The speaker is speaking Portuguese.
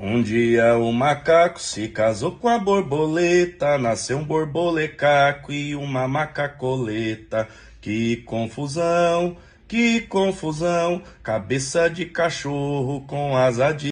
Um dia o macaco se casou com a borboleta, nasceu um borbolecaco e uma macacoleta. Que confusão, que confusão, cabeça de cachorro com asa de